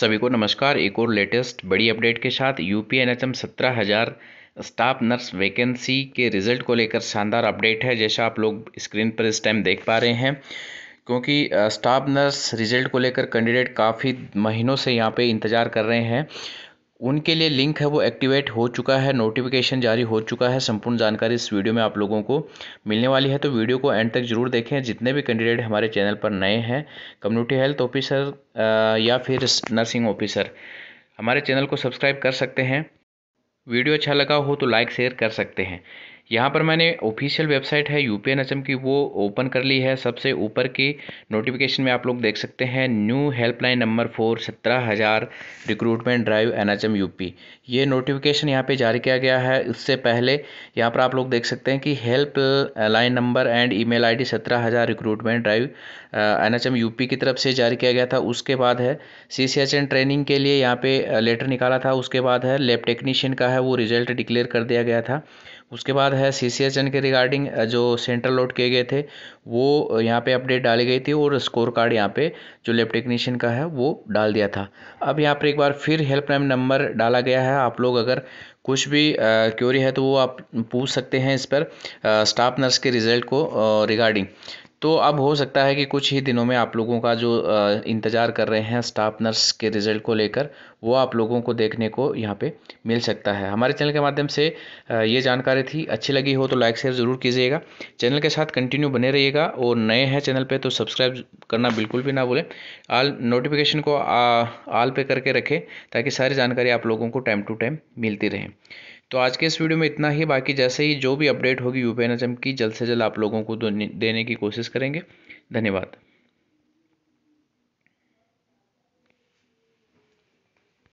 सभी को नमस्कार एक और लेटेस्ट बड़ी अपडेट के साथ U P N H M सत्रह हज़ार स्टाफ नर्स वैकेंसी के रिजल्ट को लेकर शानदार अपडेट है जैसा आप लोग स्क्रीन पर इस टाइम देख पा रहे हैं क्योंकि स्टाफ नर्स रिजल्ट को लेकर कैंडिडेट काफ़ी महीनों से यहाँ पे इंतज़ार कर रहे हैं उनके लिए लिंक है वो एक्टिवेट हो चुका है नोटिफिकेशन जारी हो चुका है संपूर्ण जानकारी इस वीडियो में आप लोगों को मिलने वाली है तो वीडियो को एंड तक जरूर देखें जितने भी कैंडिडेट हमारे चैनल पर नए हैं कम्युनिटी हेल्थ ऑफिसर या फिर नर्सिंग ऑफिसर हमारे चैनल को सब्सक्राइब कर सकते हैं वीडियो अच्छा लगा हो तो लाइक शेयर कर सकते हैं यहाँ पर मैंने ऑफिशियल वेबसाइट है यू पी की वो ओपन कर ली है सबसे ऊपर की नोटिफिकेशन में आप लोग देख सकते हैं न्यू हेल्पलाइन नंबर फोर सत्रह हज़ार recruitment drive N H M U P ये नोटिफिकेशन यहाँ पे जारी किया गया है उससे पहले यहाँ पर आप लोग देख सकते हैं कि help line number and email सत्रह हज़ार recruitment drive N H M U P की तरफ से जारी किया गया था उसके बाद है C C H N training के लिए यहाँ पर लेटर uh, निकाला था उसके बाद है लेब टेक्नीशियन का है वो रिजल्ट डिक्लेयर कर दिया गया था उसके बाद है सी सी एच एन के रिगार्डिंग जो सेंटर लोड किए गए थे वो यहाँ पे अपडेट डाली गई थी और स्कोर कार्ड यहाँ पे जो लैब टेक्नीशियन का है वो डाल दिया था अब यहाँ पर एक बार फिर हेल्पलाइन नंबर डाला गया है आप लोग अगर कुछ भी क्योरी है तो वो आप पूछ सकते हैं इस पर स्टाफ नर्स के रिज़ल्ट को रिगार्डिंग तो अब हो सकता है कि कुछ ही दिनों में आप लोगों का जो इंतज़ार कर रहे हैं स्टाफ नर्स के रिज़ल्ट को लेकर वो आप लोगों को देखने को यहाँ पे मिल सकता है हमारे चैनल के माध्यम से ये जानकारी थी अच्छी लगी हो तो लाइक शेयर ज़रूर कीजिएगा चैनल के साथ कंटिन्यू बने रहिएगा और नए हैं चैनल पे तो सब्सक्राइब करना बिल्कुल भी ना भूलें आल नोटिफिकेशन को आ, आल पे करके रखें ताकि सारी जानकारी आप लोगों को टाइम टू टाइम मिलती रहे तो आज के इस वीडियो में इतना ही बाकी जैसे ही जो भी अपडेट होगी यूपीएन की जल्द से जल्द आप लोगों को देने की कोशिश करेंगे धन्यवाद